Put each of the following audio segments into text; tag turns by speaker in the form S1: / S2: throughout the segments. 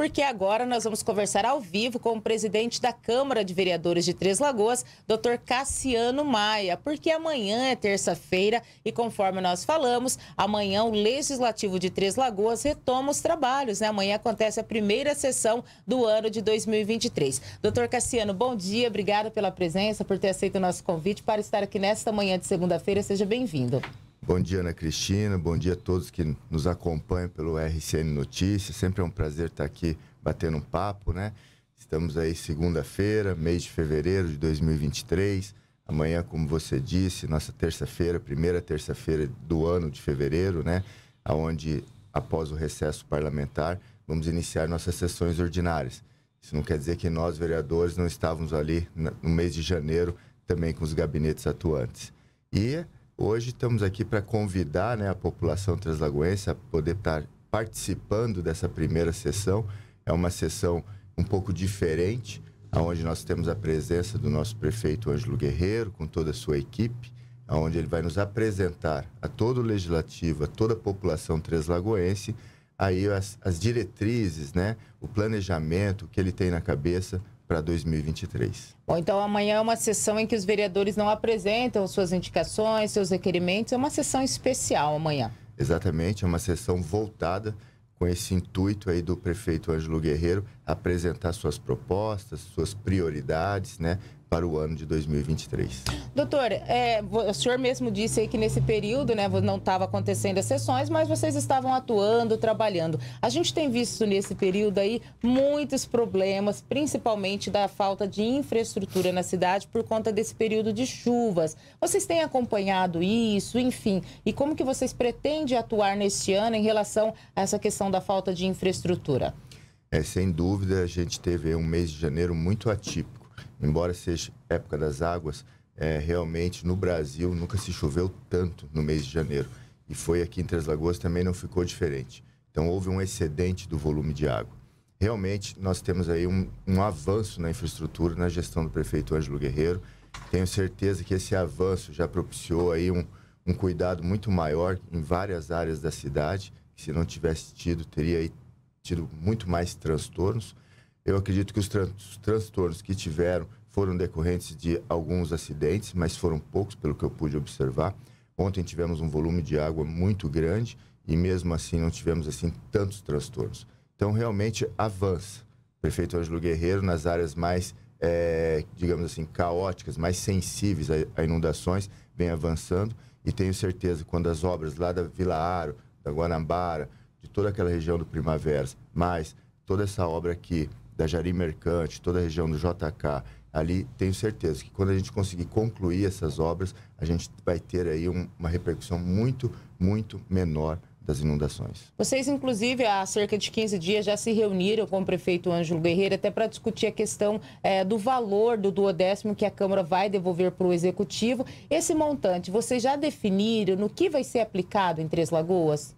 S1: porque agora nós vamos conversar ao vivo com o presidente da Câmara de Vereadores de Três Lagoas, doutor Cassiano Maia, porque amanhã é terça-feira e conforme nós falamos, amanhã o Legislativo de Três Lagoas retoma os trabalhos, né? Amanhã acontece a primeira sessão do ano de 2023. Doutor Cassiano, bom dia, obrigado pela presença, por ter aceito o nosso convite para estar aqui nesta manhã de segunda-feira. Seja bem-vindo.
S2: Bom dia, Ana Cristina. Bom dia a todos que nos acompanham pelo RCN Notícias. Sempre é um prazer estar aqui batendo um papo, né? Estamos aí segunda-feira, mês de fevereiro de 2023. Amanhã, como você disse, nossa terça-feira, primeira terça-feira do ano de fevereiro, né? Aonde após o recesso parlamentar, vamos iniciar nossas sessões ordinárias. Isso não quer dizer que nós, vereadores, não estávamos ali no mês de janeiro também com os gabinetes atuantes. E Hoje estamos aqui para convidar né, a população translagoense a poder estar participando dessa primeira sessão. É uma sessão um pouco diferente, onde nós temos a presença do nosso prefeito Ângelo Guerreiro, com toda a sua equipe, onde ele vai nos apresentar a todo o legislativo, a toda a população translagoense, aí as, as diretrizes, né, o planejamento que ele tem na cabeça para 2023.
S1: Bom, então amanhã é uma sessão em que os vereadores não apresentam suas indicações, seus requerimentos. É uma sessão especial amanhã.
S2: Exatamente, é uma sessão voltada com esse intuito aí do prefeito Ângelo Guerreiro apresentar suas propostas, suas prioridades, né? para o ano de 2023.
S1: Doutor, é, o senhor mesmo disse aí que nesse período né, não estava acontecendo as sessões, mas vocês estavam atuando, trabalhando. A gente tem visto nesse período aí muitos problemas, principalmente da falta de infraestrutura na cidade por conta desse período de chuvas. Vocês têm acompanhado isso, enfim, e como que vocês pretendem atuar neste ano em relação a essa questão da falta de infraestrutura?
S2: É, sem dúvida, a gente teve um mês de janeiro muito atípico embora seja época das águas, é, realmente no Brasil nunca se choveu tanto no mês de janeiro. E foi aqui em Três Lagoas também não ficou diferente. Então houve um excedente do volume de água. Realmente nós temos aí um, um avanço na infraestrutura, na gestão do prefeito Ângelo Guerreiro. Tenho certeza que esse avanço já propiciou aí um, um cuidado muito maior em várias áreas da cidade, que se não tivesse tido, teria tido muito mais transtornos. Eu acredito que os, tran os transtornos que tiveram foram decorrentes de alguns acidentes, mas foram poucos, pelo que eu pude observar. Ontem tivemos um volume de água muito grande e mesmo assim não tivemos assim tantos transtornos. Então realmente avança. O prefeito Ângelo Guerreiro nas áreas mais, é, digamos assim, caóticas, mais sensíveis a, inundações, vem avançando e tenho certeza quando as obras lá da Vila Aro, da Guanabara, de toda aquela região do Primavera, mais toda essa obra aqui da Jari Mercante, toda a região do JK, ali tenho certeza que quando a gente conseguir concluir essas obras, a gente vai ter aí um, uma repercussão muito, muito menor das inundações.
S1: Vocês, inclusive, há cerca de 15 dias já se reuniram com o prefeito Ângelo Guerreiro até para discutir a questão é, do valor do duodécimo que a Câmara vai devolver para o Executivo. Esse montante, vocês já definiram no que vai ser aplicado em Três Lagoas?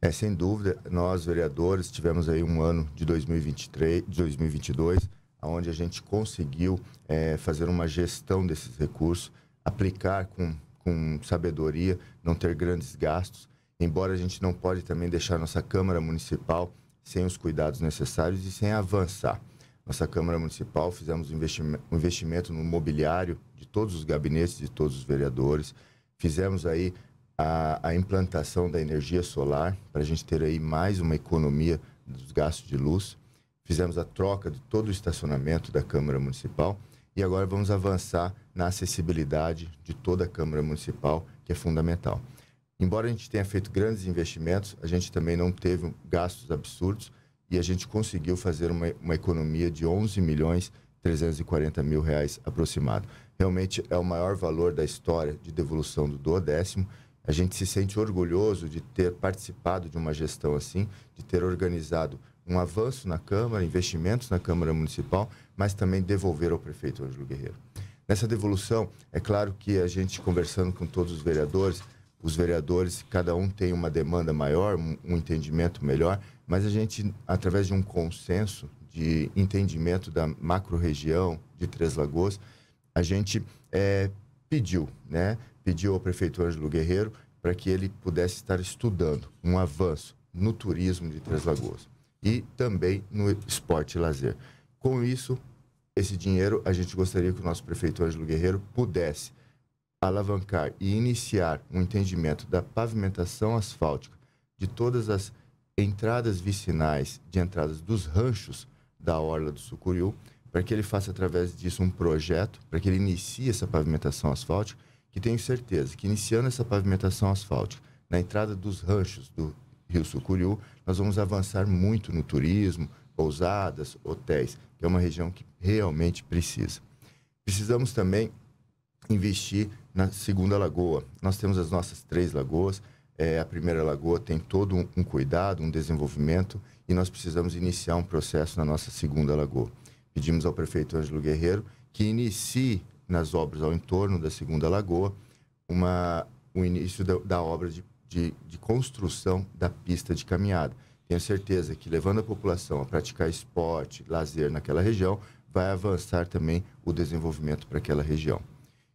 S2: É, sem dúvida, nós vereadores tivemos aí um ano de 2023, 2022, onde a gente conseguiu é, fazer uma gestão desses recursos, aplicar com, com sabedoria, não ter grandes gastos, embora a gente não pode também deixar nossa Câmara Municipal sem os cuidados necessários e sem avançar. Nossa Câmara Municipal fizemos um investimento no mobiliário de todos os gabinetes de todos os vereadores, fizemos aí a, a implantação da energia solar, para a gente ter aí mais uma economia dos gastos de luz. Fizemos a troca de todo o estacionamento da Câmara Municipal e agora vamos avançar na acessibilidade de toda a Câmara Municipal, que é fundamental. Embora a gente tenha feito grandes investimentos, a gente também não teve gastos absurdos e a gente conseguiu fazer uma, uma economia de 11 milhões 340 mil reais aproximado. Realmente é o maior valor da história de devolução do duodécimo. décimo a gente se sente orgulhoso de ter participado de uma gestão assim, de ter organizado um avanço na Câmara, investimentos na Câmara Municipal, mas também devolver ao prefeito Ângelo Guerreiro. Nessa devolução, é claro que a gente conversando com todos os vereadores, os vereadores, cada um tem uma demanda maior, um entendimento melhor, mas a gente, através de um consenso de entendimento da macro-região de Três Lagoas, a gente é, pediu, né? Pediu ao prefeito Ângelo Guerreiro para que ele pudesse estar estudando um avanço no turismo de Três Lagoas e também no esporte e lazer. Com isso, esse dinheiro a gente gostaria que o nosso prefeito Ângelo Guerreiro pudesse alavancar e iniciar um entendimento da pavimentação asfáltica de todas as entradas vicinais de entradas dos ranchos da Orla do Sucuriú para que ele faça através disso um projeto, para que ele inicie essa pavimentação asfáltica, que tenho certeza que iniciando essa pavimentação asfáltica, na entrada dos ranchos do Rio Sucuriú, nós vamos avançar muito no turismo, pousadas, hotéis, que é uma região que realmente precisa. Precisamos também investir na segunda lagoa. Nós temos as nossas três lagoas. É, a primeira lagoa tem todo um, um cuidado, um desenvolvimento, e nós precisamos iniciar um processo na nossa segunda lagoa. Pedimos ao prefeito Ângelo Guerreiro que inicie nas obras ao entorno da Segunda Lagoa uma, o início da, da obra de, de, de construção da pista de caminhada. Tenho certeza que levando a população a praticar esporte, lazer naquela região, vai avançar também o desenvolvimento para aquela região.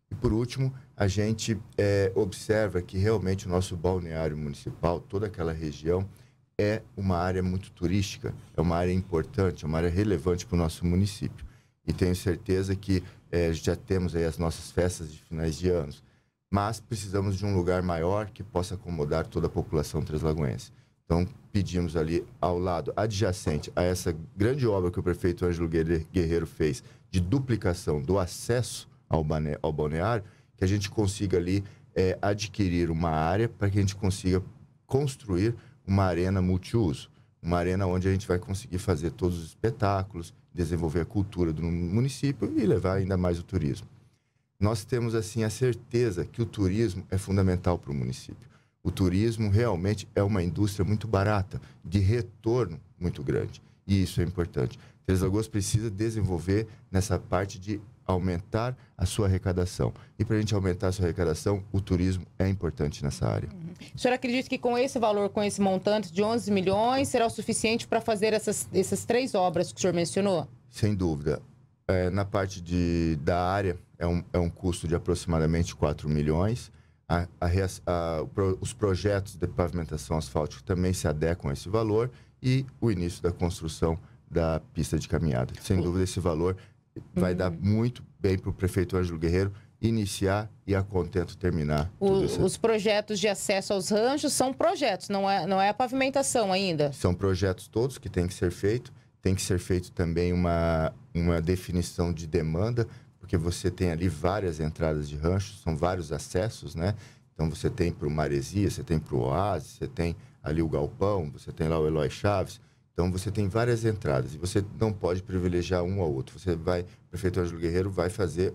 S2: E por último, a gente é, observa que realmente o nosso balneário municipal, toda aquela região, é uma área muito turística, é uma área importante, é uma área relevante para o nosso município. E tenho certeza que é, já temos aí as nossas festas de finais de anos, mas precisamos de um lugar maior que possa acomodar toda a população translagoense. Então, pedimos ali ao lado, adjacente a essa grande obra que o prefeito Ângelo Guerreiro fez, de duplicação do acesso ao, bane, ao balneário, que a gente consiga ali é, adquirir uma área para que a gente consiga construir uma arena multiuso, uma arena onde a gente vai conseguir fazer todos os espetáculos, desenvolver a cultura do município e levar ainda mais o turismo. Nós temos assim a certeza que o turismo é fundamental para o município. O turismo realmente é uma indústria muito barata, de retorno muito grande, e isso é importante. Três Lagoas precisa desenvolver nessa parte de aumentar a sua arrecadação. E para a gente aumentar a sua arrecadação, o turismo é importante nessa área. Uhum. O
S1: senhor acredita que com esse valor, com esse montante de 11 milhões, será o suficiente para fazer essas, essas três obras que o senhor mencionou?
S2: Sem dúvida. É, na parte de, da área, é um, é um custo de aproximadamente 4 milhões. A, a, a, os projetos de pavimentação asfáltica também se adequam a esse valor e o início da construção da pista de caminhada. Sem dúvida, esse valor vai uhum. dar muito bem para o prefeito Ângelo Guerreiro iniciar e a contento terminar. O,
S1: os projetos de acesso aos ranchos são projetos, não é, não é a pavimentação ainda?
S2: São projetos todos que têm que ser feito. Tem que ser feito também uma, uma definição de demanda, porque você tem ali várias entradas de ranchos, são vários acessos, né? Então você tem para o Maresia, você tem para o Oásis, você tem ali o Galpão, você tem lá o Eloy Chaves, então você tem várias entradas e você não pode privilegiar um ao outro. Você vai, o prefeito Ângelo Guerreiro vai fazer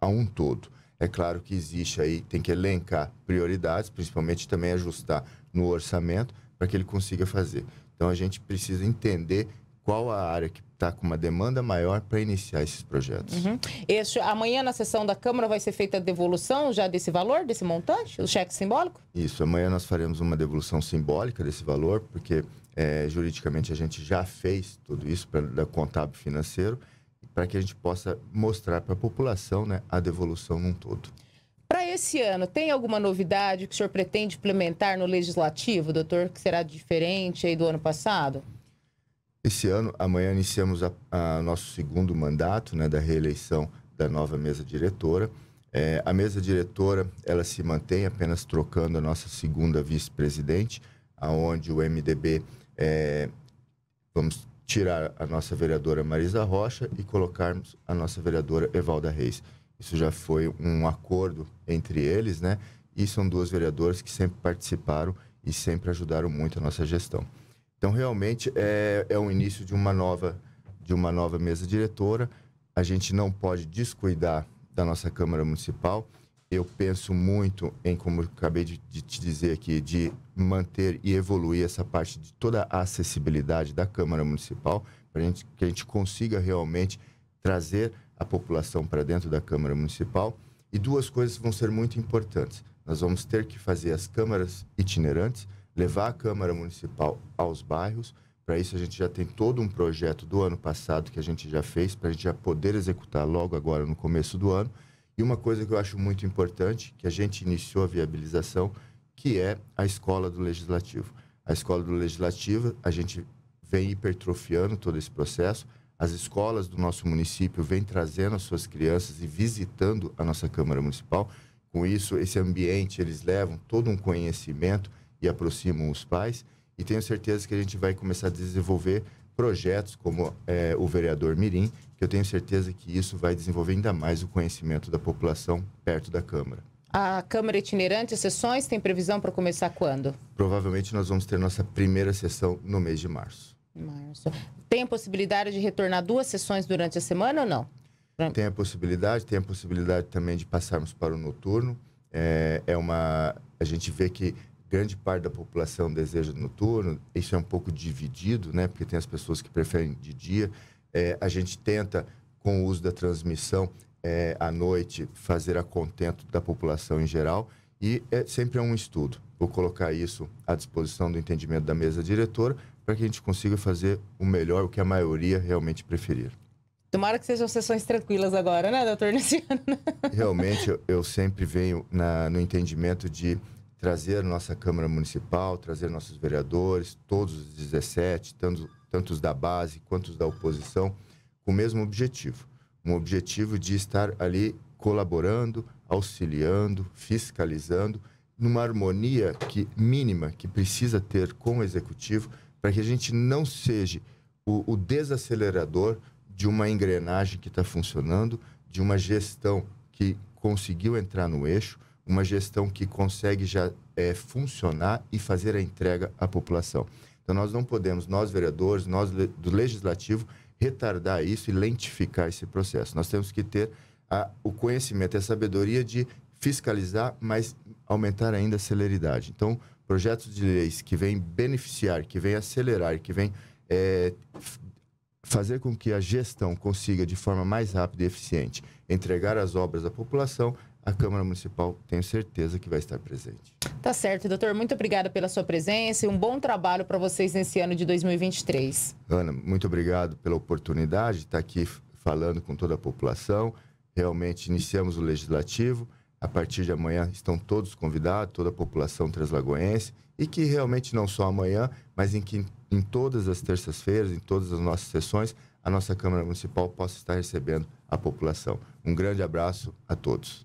S2: a um todo. É claro que existe aí, tem que elencar prioridades, principalmente também ajustar no orçamento para que ele consiga fazer. Então a gente precisa entender qual a área que está com uma demanda maior para iniciar esses projetos.
S1: Uhum. Este, amanhã, na sessão da Câmara, vai ser feita a devolução já desse valor, desse montante, o cheque simbólico?
S2: Isso, amanhã nós faremos uma devolução simbólica desse valor, porque é, juridicamente, a gente já fez tudo isso para contábil financeiro, para que a gente possa mostrar para a população né, a devolução num todo.
S1: Para esse ano, tem alguma novidade que o senhor pretende implementar no legislativo, doutor, que será diferente aí do ano passado?
S2: Esse ano, amanhã, iniciamos a, a nosso segundo mandato né, da reeleição da nova mesa diretora. É, a mesa diretora ela se mantém apenas trocando a nossa segunda vice-presidente, aonde o MDB é, vamos tirar a nossa vereadora Marisa Rocha e colocarmos a nossa vereadora Evalda Reis. Isso já foi um acordo entre eles, né? E são duas vereadoras que sempre participaram e sempre ajudaram muito a nossa gestão. Então, realmente, é, é o início de uma, nova, de uma nova mesa diretora. A gente não pode descuidar da nossa Câmara Municipal. Eu penso muito em, como acabei de, de te dizer aqui, de manter e evoluir essa parte de toda a acessibilidade da Câmara Municipal, para que a gente consiga realmente trazer a população para dentro da Câmara Municipal. E duas coisas vão ser muito importantes. Nós vamos ter que fazer as câmaras itinerantes, levar a Câmara Municipal aos bairros. Para isso, a gente já tem todo um projeto do ano passado que a gente já fez, para a gente já poder executar logo agora no começo do ano. E uma coisa que eu acho muito importante, que a gente iniciou a viabilização, que é a escola do legislativo. A escola do legislativo, a gente vem hipertrofiando todo esse processo. As escolas do nosso município vêm trazendo as suas crianças e visitando a nossa Câmara Municipal. Com isso, esse ambiente, eles levam todo um conhecimento e aproximam os pais. E tenho certeza que a gente vai começar a desenvolver projetos como é, o vereador Mirim, que eu tenho certeza que isso vai desenvolver ainda mais o conhecimento da população perto da Câmara.
S1: A Câmara Itinerante, as sessões, tem previsão para começar quando?
S2: Provavelmente nós vamos ter nossa primeira sessão no mês de março.
S1: Março. Tem a possibilidade de retornar duas sessões durante a semana ou não?
S2: Tem a possibilidade, tem a possibilidade também de passarmos para o noturno. É, é uma. A gente vê que grande parte da população deseja noturno, isso é um pouco dividido, né? Porque tem as pessoas que preferem de dia. É, a gente tenta, com o uso da transmissão, é, à noite, fazer a contento da população em geral. E é sempre é um estudo. Vou colocar isso à disposição do entendimento da mesa diretora para que a gente consiga fazer o melhor, o que a maioria realmente preferir.
S1: Tomara que sejam sessões tranquilas agora, né, doutor Luciano?
S2: Realmente, eu, sempre venho na, no entendimento de trazer nossa Câmara Municipal, trazer nossos vereadores, todos os 17, tanto, tantos da base quanto os da oposição, com o mesmo objetivo um objetivo de estar ali colaborando, auxiliando, fiscalizando, numa harmonia que mínima que precisa ter com o executivo para que a gente não seja o, o desacelerador de uma engrenagem que está funcionando, de uma gestão que conseguiu entrar no eixo, uma gestão que consegue já é, funcionar e fazer a entrega à população. Então nós não podemos, nós vereadores, nós do legislativo, retardar isso e lentificar esse processo. Nós temos que ter a, o conhecimento e a sabedoria de fiscalizar, mas aumentar ainda a celeridade. Então, projetos de leis que vêm beneficiar, que vêm acelerar, que vêm é, fazer com que a gestão consiga, de forma mais rápida e eficiente, entregar as obras à população, a Câmara Municipal tenho certeza que vai estar presente.
S1: Tá certo, doutor. Muito obrigada pela sua presença e um bom trabalho para vocês nesse ano de 2023.
S2: Ana, muito obrigado pela oportunidade de estar aqui falando com toda a população. Realmente iniciamos o legislativo. A partir de amanhã estão todos convidados, toda a população translagoense, e que realmente não só amanhã, mas em que em todas as terças-feiras, em todas as nossas sessões, a nossa Câmara Municipal possa estar recebendo a população. Um grande abraço a todos.